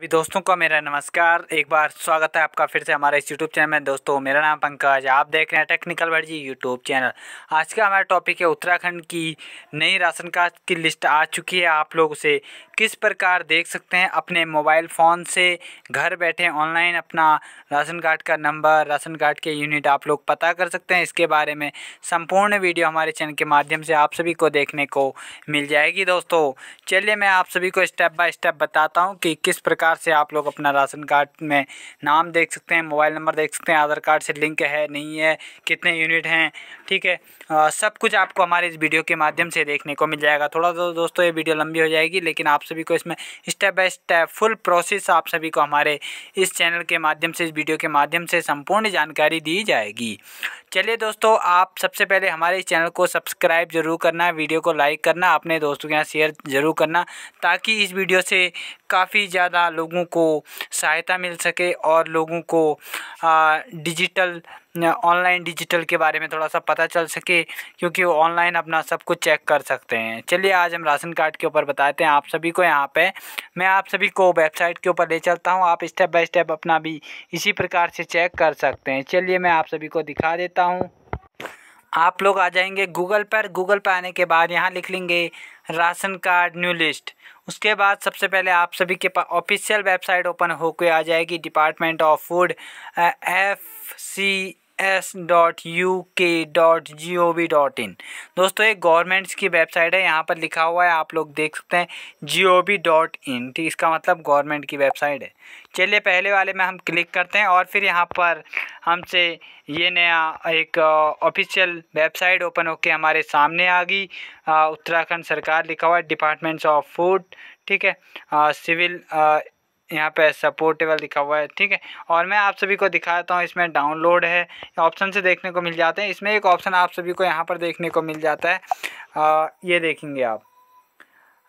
सभी दोस्तों का मेरा नमस्कार एक बार स्वागत है आपका फिर से हमारे इस यूट्यूब चैनल में दोस्तों मेरा नाम पंकज आप देख रहे हैं टेक्निकल वर्जी यूट्यूब चैनल आज का हमारा टॉपिक है उत्तराखंड की नई राशन कार्ड की लिस्ट आ चुकी है आप लोग उसे किस प्रकार देख सकते हैं अपने मोबाइल फ़ोन से घर बैठे ऑनलाइन अपना राशन कार्ड का नंबर राशन कार्ड के यूनिट आप लोग पता कर सकते हैं इसके बारे में संपूर्ण वीडियो हमारे चैनल के माध्यम से आप सभी को देखने को मिल जाएगी दोस्तों चलिए मैं आप सभी को स्टेप बाय स्टेप बताता हूँ कि किस प्रकार प्रकार से आप लोग अपना राशन कार्ड में नाम देख सकते हैं मोबाइल नंबर देख सकते हैं आधार कार्ड से लिंक है नहीं है कितने यूनिट हैं ठीक है आ, सब कुछ आपको हमारे इस वीडियो के माध्यम से देखने को मिल जाएगा थोड़ा सा दोस्तों ये वीडियो लंबी हो जाएगी लेकिन आप सभी को इसमें step by step full process आप सभी को हमारे इस चैनल के माध्यम से इस वीडियो के माध्यम से संपूर्ण जानकारी दी जाएगी चलिए दोस्तों आप सबसे पहले हमारे इस चैनल को सब्सक्राइब जरूर करना वीडियो को लाइक करना अपने दोस्तों के यहाँ शेयर ज़रूर करना ताकि इस वीडियो से काफ़ी ज़्यादा लोगों को सहायता मिल सके और लोगों को डिजिटल ऑनलाइन डिजिटल के बारे में थोड़ा सा पता चल सके क्योंकि वो ऑनलाइन अपना सब कुछ चेक कर सकते हैं चलिए आज हम राशन कार्ड के ऊपर बताते हैं आप सभी को यहाँ पे मैं आप सभी को वेबसाइट के ऊपर ले चलता हूँ आप स्टेप बाय स्टेप अपना भी इसी प्रकार से चेक कर सकते हैं चलिए मैं आप सभी को दिखा देता हूँ आप लोग आ जाएंगे गूगल पर गूगल पर आने के बाद यहाँ लिख लेंगे राशन कार्ड न्यू लिस्ट उसके बाद सबसे पहले आप सभी के पास ऑफिशियल वेबसाइट ओपन होकर आ जाएगी department of food F C S dot U K dot G O V dot in दोस्तों एक गवर्नमेंट्स की वेबसाइट है यहाँ पर लिखा हुआ है आप लोग देख सकते हैं जी ओ वी डॉट इन ठीक इसका मतलब गवर्नमेंट की वेबसाइट है चलिए पहले वाले में हम क्लिक करते हैं और फिर यहाँ पर हमसे ये नया एक ऑफिशियल वेबसाइट ओपन होके हमारे सामने आ गई उत्तराखंड सरकार लिखा हुआ है डिपार्टमेंट्स ऑफ फूड ठीक है सिविल यहाँ पे सपोर्टेबल लिखा हुआ है ठीक है और मैं आप सभी को दिखाता हूँ इसमें डाउनलोड है ऑप्शन से देखने को मिल जाते हैं इसमें एक ऑप्शन आप सभी को यहाँ पर देखने को मिल जाता है आ, ये देखेंगे आप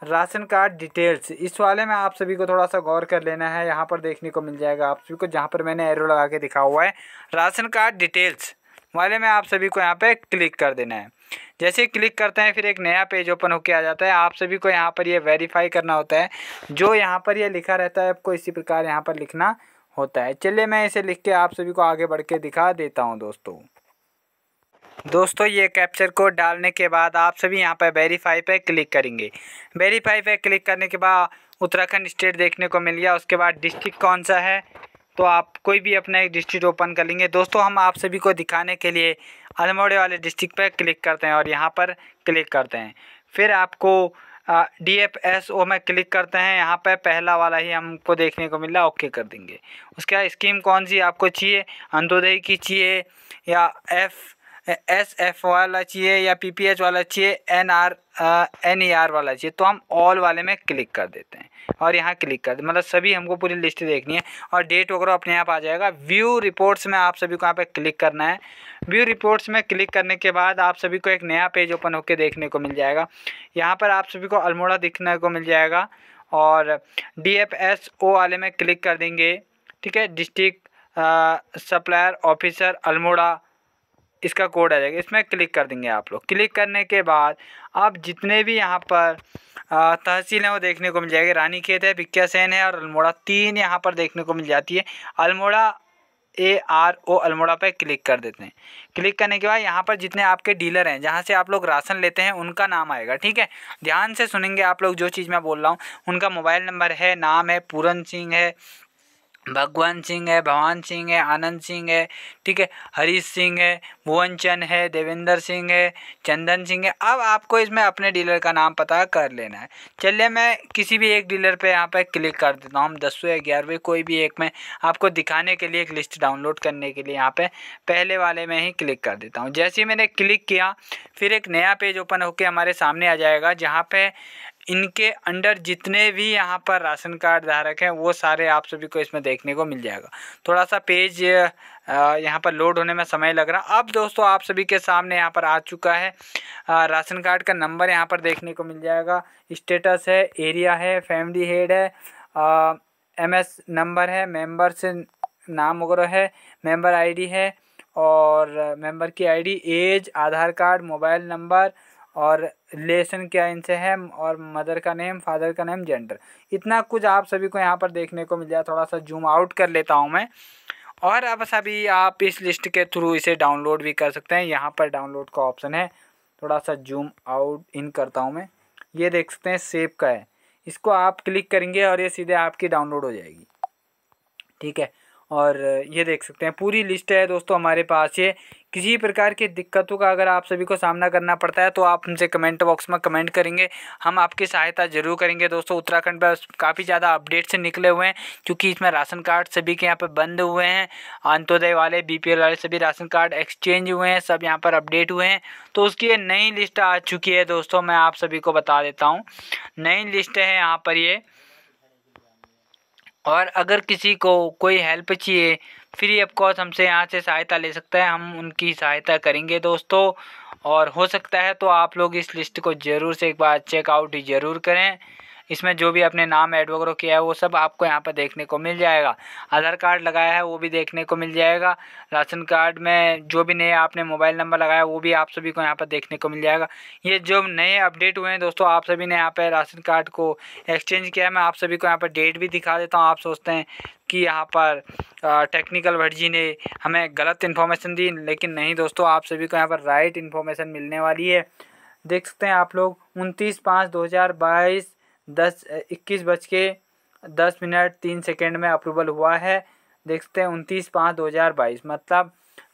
राशन कार्ड डिटेल्स इस वाले में आप सभी को थोड़ा सा गौर कर लेना है यहाँ पर देखने को मिल जाएगा आप सभी को जहाँ पर मैंने एरो लगा के दिखा हुआ है राशन कार्ड डिटेल्स वाले में आप सभी को यहाँ पर क्लिक कर देना है जैसे क्लिक करते हैं फिर एक नया पेज ओपन होकर आ जाता है आप सभी को यहाँ पर ये यह वेरीफाई करना होता है जो यहाँ पर ये यह लिखा रहता है आपको इसी प्रकार यहाँ पर लिखना होता है चलिए मैं इसे लिख के आप सभी को आगे बढ़ के दिखा देता हूँ दोस्तों दोस्तों ये कैप्चर कोड डालने के बाद आप सभी यहाँ पर वेरीफाई पर क्लिक करेंगे वेरीफाई पर क्लिक करने के बाद उत्तराखंड स्टेट देखने को मिल गया उसके बाद डिस्ट्रिक्ट कौन सा है तो आप कोई भी अपना एक डिस्ट्रिक्ट ओपन कर लेंगे दोस्तों हम आप सभी को दिखाने के लिए अल्मोड़े वाले डिस्ट्रिक्ट पर क्लिक करते हैं और यहाँ पर क्लिक करते हैं फिर आपको डी एफ एस ओ में क्लिक करते हैं यहाँ पर पहला वाला ही हमको देखने को मिला ओके कर देंगे उसके बाद स्कीम कौन सी आपको चाहिए अंतोदय की चाहिए या एफ़ एस एफ वाला चाहिए या पी पी एच वाला चाहिए N R N E R वाला चाहिए तो हम ऑल वाले में क्लिक कर देते हैं और यहाँ क्लिक कर मतलब सभी हमको पूरी लिस्ट देखनी है और डेट वगैरह अपने आप आ जाएगा व्यू रिपोर्ट्स में आप सभी को यहाँ पे क्लिक करना है व्यू रिपोर्ट्स में क्लिक करने के बाद आप सभी को एक नया पेज ओपन होकर देखने को मिल जाएगा यहाँ पर आप सभी को अल्मोड़ा दिखने को मिल जाएगा और डी एफ एस ओ वाले में क्लिक कर देंगे ठीक है डिस्ट्रिक्ट सप्लायर ऑफिसर अल्मोड़ा इसका कोड आ जाएगा इसमें क्लिक कर देंगे आप लोग क्लिक करने के बाद आप जितने भी यहाँ पर तहसील हैं वो देखने को मिल जाएगी रानी खेत है भिक्या सेन है और अल्मोड़ा तीन यहाँ पर देखने को मिल जाती है Almora A R O Almora पर क्लिक कर देते हैं क्लिक करने के बाद यहाँ पर जितने आपके डीलर हैं जहाँ से आप लोग राशन लेते हैं उनका नाम आएगा ठीक है ध्यान से सुनेंगे आप लोग जो चीज़ मैं बोल रहा हूँ उनका मोबाइल नंबर है नाम है पूरन सिंह है भगवान सिंह है भवान सिंह है आनंद सिंह है ठीक है हरीश सिंह है भुवन चंद है देवेंद्र सिंह है चंदन सिंह है अब आपको इसमें अपने डीलर का नाम पता कर लेना है चलिए मैं किसी भी एक डीलर पे यहाँ पर क्लिक कर देता हूँ हम दसवें ग्यारहवें कोई भी एक में आपको दिखाने के लिए एक लिस्ट डाउनलोड करने के लिए यहाँ पर पहले वाले में ही क्लिक कर देता हूँ जैसे ही मैंने क्लिक किया फिर एक नया पेज ओपन होकर हमारे सामने आ जाएगा जहाँ पर इनके अंडर जितने भी यहाँ पर राशन कार्ड धारक हैं वो सारे आप सभी को इसमें देखने को मिल जाएगा थोड़ा सा पेज यहाँ पर लोड होने में समय लग रहा अब दोस्तों आप सभी के सामने यहाँ पर आ चुका है राशन कार्ड का नंबर यहाँ पर देखने को मिल जाएगा स्टेटस है एरिया है फैमिली हेड है एम एस नंबर है मेम्बर से नाम वगैरह है मेम्बर आई है और मेंबर की ID age Aadhaar card mobile number और लेसन क्या इनसे है और मदर का नेम फादर का नेम जेंडर इतना कुछ आप सभी को यहाँ पर देखने को मिल जाए थोड़ा सा जूम आउट कर लेता हूँ मैं और अब सभी आप इस लिस्ट के थ्रू इसे डाउनलोड भी कर सकते हैं यहाँ पर डाउनलोड का ऑप्शन है थोड़ा सा जूम आउट इन करता हूँ मैं ये देख सकते हैं सेब का है इसको आप क्लिक करेंगे और ये सीधे आपकी डाउनलोड हो जाएगी ठीक है और ये देख सकते हैं पूरी लिस्ट है दोस्तों हमारे पास ये किसी प्रकार की दिक्कतों का अगर आप सभी को सामना करना पड़ता है तो आप हमसे कमेंट बॉक्स में कमेंट करेंगे हम आपकी सहायता जरूर करेंगे दोस्तों उत्तराखंड पर काफ़ी ज़्यादा अपडेट से निकले हुए हैं क्योंकि इसमें राशन कार्ड सभी के यहाँ पर बंद हुए हैं अंत्योदय वाले बी वाले सभी राशन कार्ड एक्सचेंज हुए हैं सब यहाँ पर अपडेट हुए हैं तो उसकी ये नई लिस्ट आ चुकी है दोस्तों मैं आप सभी को बता देता हूँ नई लिस्ट है यहाँ पर ये और अगर किसी को कोई हेल्प चाहिए फ्री ऑफ कॉस्ट हमसे यहाँ से सहायता ले सकता है हम उनकी सहायता करेंगे दोस्तों और हो सकता है तो आप लोग इस लिस्ट को ज़रूर से एक बार चेकआउट ज़रूर करें इसमें जो भी आपने नाम ऐड वगैरह किया है वो सब आपको यहाँ पर देखने को मिल जाएगा आधार कार्ड लगाया है वो भी देखने को मिल जाएगा राशन कार्ड में जो भी नए आपने मोबाइल नंबर लगाया वो भी आप सभी को यहाँ पर देखने को मिल जाएगा ये जो नए अपडेट हुए हैं दोस्तों आप सभी ने यहाँ पर राशन कार्ड को एक्सचेंज किया है मैं आप सभी को यहाँ पर डेट भी दिखा देता हूँ आप सोचते हैं कि यहाँ पर टेक्निकल भटजी ने हमें गलत इन्फॉर्मेशन दी लेकिन नहीं दोस्तों आप सभी को यहाँ पर राइट इन्फॉर्मेशन मिलने वाली है देख सकते हैं आप लोग उनतीस पाँच दो हज़ार बाईस दस इक्कीस बज के दस मिनट तीन सेकेंड में अप्रूवल हुआ है देखते हैं उनतीस पाँच दो हज़ार बाईस मतलब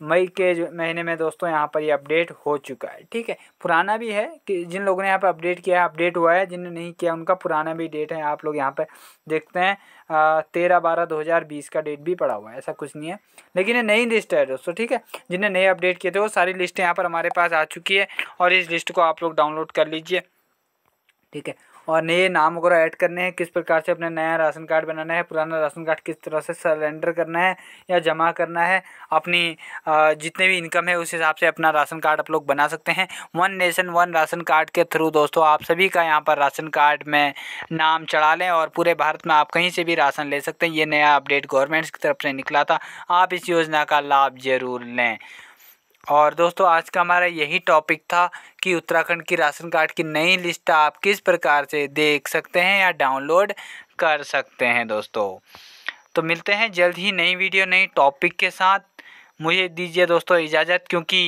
मई के महीने में दोस्तों यहाँ पर ये अपडेट हो चुका है ठीक है पुराना भी है कि जिन लोगों ने यहाँ पर अपडेट किया है अपडेट हुआ है जिनने नहीं किया उनका पुराना भी डेट है आप लोग यहाँ पर देखते हैं तेरह बारह दो हज़ार बीस का डेट भी पड़ा हुआ है ऐसा कुछ नहीं है लेकिन ये नई लिस्ट है दोस्तों ठीक है जिन्हें नए अपडेट किए थे वो सारी लिस्ट यहाँ पर हमारे पास आ चुकी है और इस लिस्ट को आप लोग डाउनलोड कर लीजिए ठीक है और नए नाम वगैरह ऐड करने हैं किस प्रकार से अपना नया राशन कार्ड बनाना है पुराना राशन कार्ड किस तरह से सरेंडर करना है या जमा करना है अपनी जितने भी इनकम है उस हिसाब से अपना राशन कार्ड आप लोग बना सकते हैं one nation one ration card के थ्रू दोस्तों आप सभी का यहाँ पर राशन कार्ड में नाम चढ़ा लें और पूरे भारत में आप कहीं से भी राशन ले सकते हैं ये नया अपडेट गवर्नमेंट्स की तरफ से निकला था आप इस योजना का लाभ ज़रूर लें और दोस्तों आज का हमारा यही टॉपिक था कि उत्तराखंड की राशन कार्ड की नई लिस्ट आप किस प्रकार से देख सकते हैं या डाउनलोड कर सकते हैं दोस्तों तो मिलते हैं जल्द ही नई वीडियो नई टॉपिक के साथ मुझे दीजिए दोस्तों इजाज़त क्योंकि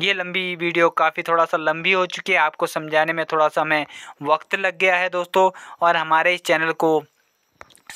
ये लंबी वीडियो काफ़ी थोड़ा सा लंबी हो चुकी है आपको समझाने में थोड़ा सा हमें वक्त लग गया है दोस्तों और हमारे इस चैनल को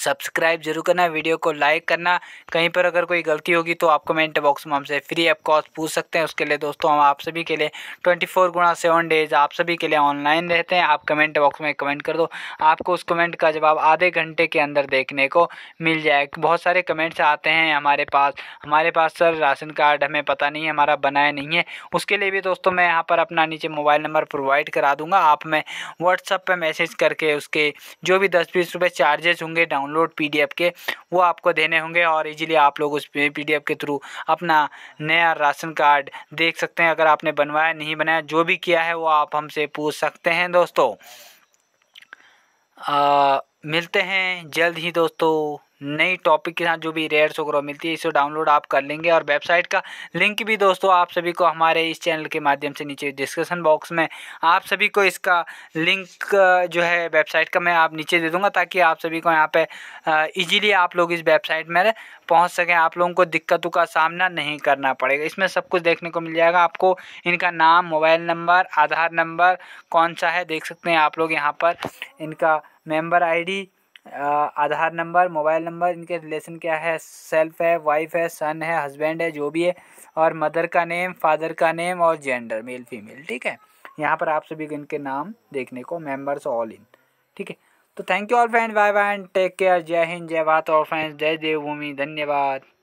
सब्सक्राइब जरूर करना वीडियो को लाइक करना कहीं पर अगर कोई गलती होगी तो आप कमेंट बॉक्स में हमसे फ्री ऑफ कॉस्ट पूछ सकते हैं उसके लिए दोस्तों हम आप सभी के लिए ट्वेंटी फोर गुणा सेवन डेज आप सभी के लिए ऑनलाइन रहते हैं आप कमेंट बॉक्स में कमेंट कर दो आपको उस कमेंट का जवाब आधे घंटे के अंदर देखने को मिल जाए बहुत सारे कमेंट्स आते हैं हमारे पास हमारे पास सर राशन कार्ड हमें पता नहीं है हमारा बनाया नहीं है उसके लिए भी दोस्तों मैं यहाँ पर अपना नीचे मोबाइल नंबर प्रोवाइड करा दूँगा आप मैं व्हाट्सअप पर मैसेज करके उसके जो भी दस बीस रुपये चार्जेस होंगे डाउन डाउनलोड पी के वो आपको देने होंगे और इजीली आप लोग उस पी के थ्रू अपना नया राशन कार्ड देख सकते हैं अगर आपने बनवाया नहीं बनाया जो भी किया है वो आप हमसे पूछ सकते हैं दोस्तों आ, मिलते हैं जल्द ही दोस्तों नई टॉपिक के साथ जो भी रेयर वगैरह मिलती है इसे डाउनलोड आप कर लेंगे और वेबसाइट का लिंक भी दोस्तों आप सभी को हमारे इस चैनल के माध्यम से नीचे डिस्क्रिप्शन बॉक्स में आप सभी को इसका लिंक जो है वेबसाइट का मैं आप नीचे दे दूंगा ताकि आप सभी को यहाँ पे इजीली आप लोग इस वेबसाइट में पहुँच सकें आप लोगों को दिक्कतों का सामना नहीं करना पड़ेगा इसमें सब कुछ देखने को मिल जाएगा आपको इनका नाम मोबाइल नंबर आधार नंबर कौन सा है देख सकते हैं आप लोग यहाँ पर इनका member ID Aadhaar number mobile number इनके रिलेशन क्या है सेल्फ है वाइफ है सन है हस्बैंड है जो भी है और मदर का नेम फादर का नेम और जेंडर मेल फीमेल ठीक है यहाँ पर आप सभी इनके नाम देखने को मेम्बर्स ऑल इन ठीक है तो thank you all friend bye bye and take care जय हिंद जय भारत और फ्रेंड्स जय देवभूमि धन्यवाद